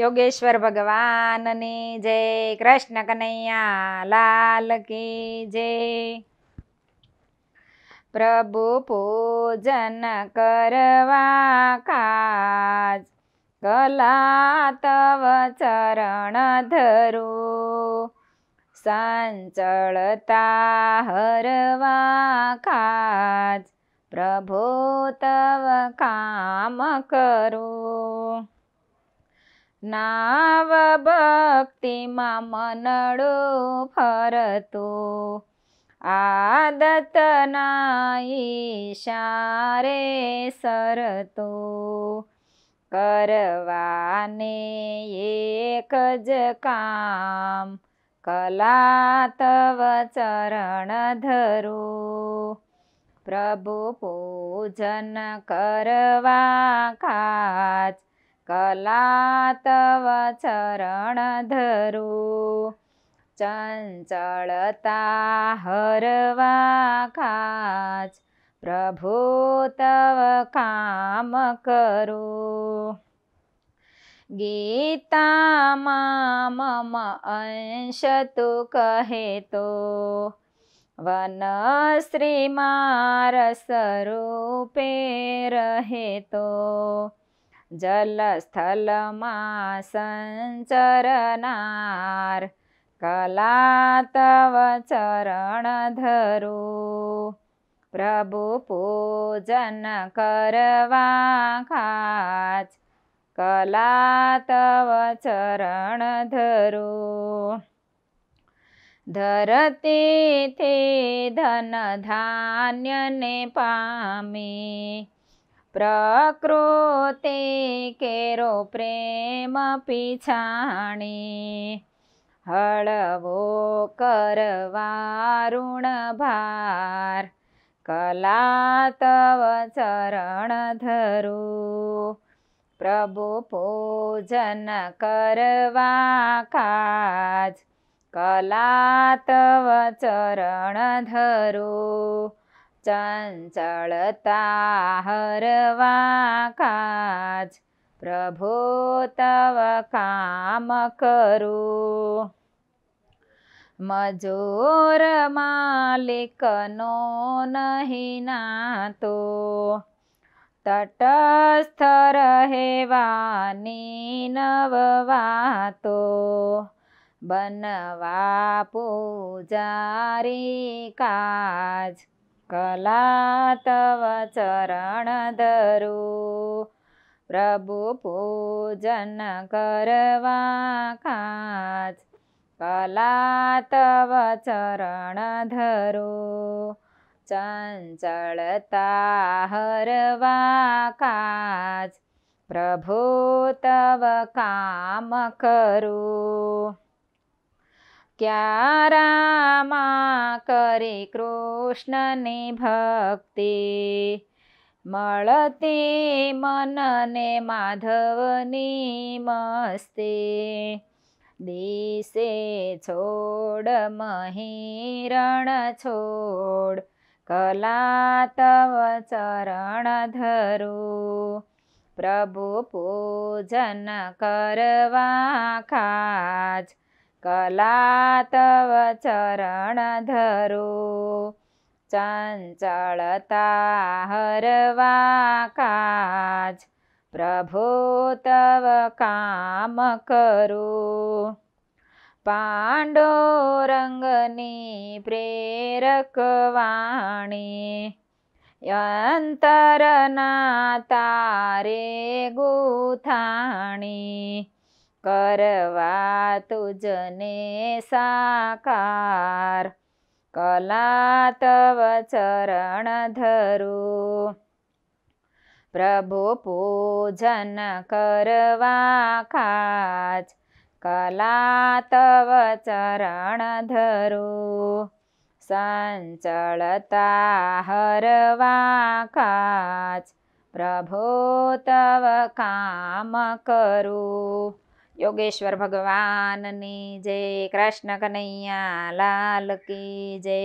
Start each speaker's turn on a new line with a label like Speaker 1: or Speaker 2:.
Speaker 1: યોગેશ્વર ભગવાનની જય કૃષ્ણ કનૈયા લાલ કી જય પ્રભુ પૂજન કરવા કાજ કલા તવ ચરણ ધરું સંચળતા હરવા કાજ પ્રભુ તવ કામ કરું नाव भक्तिमा मनडो फरतो आदत नाही शारे सरतो करवाने एक ज काम तव चरण धरो प्रभु पूजन करवा काच કલાતવ તવ ચરણ ધરું ચંચળતા હરવા ખાચ પ્રભુ તવ કામ કરું ગીતામાં મમ અંશ તું કહે તો વનશ્રીમાં રસરૂપે રહે તો જલસ્થલમાં સંચરનાર કલા તવ ચરણ ધરું પ્રભુ પૂજન કરવા ખાચ કલા તવ ચરણ ધરું ધરતી ધન ધાન્ય ને પામી પ્રકૃતિ કેરો પ્રેમ પીછાણી હળવો કરવારુણ ભાર કલા તવ ચરણ ધરું પ્રભુ પૂજન કરવા કાજ કલા તવ ચરણ ધરું ચંચળતા હરવા કાજ પ્રભો તવ કામ કરું મજોર માલિકનો નહીં નાતો તટસ્થ રહેવાની નવવાતો બનવા પૂજારી કાજ કલા તવ ચરણ ધરું પ્રભુ પૂજન કરવા કાચ કલા તવ ચરણ ધરો ચંચળતા હરવા કાચ પ્રભુ તવ કામ કરું ક્યાં રામા કરે કૃષ્ણને ભક્તિ મળતે મનને માધવની મસ્તે દેશે છોડ મહિરણ છોડ કલા તવ ચરણ ધરો પ્રભુ પૂજન કરવા ખાજ कला तव चरणधरो चञ्चलता हरवा प्रभो तव काम करो पाण्डोरङ्गनि प्रेरकवाणी यन्तरना तारे કરવા તુજને સાકાર કલા તવ ચરણ ધરું પ્રભુ પૂજન કરવા ખાચ કલા તવ ચરણ ધરું સંચળતા હરવા કાચ પ્રભો તવ કામ કરું યોગેશ્વર ભગવાનની જય કૃષ્ણ કનૈયા લાલ કી જય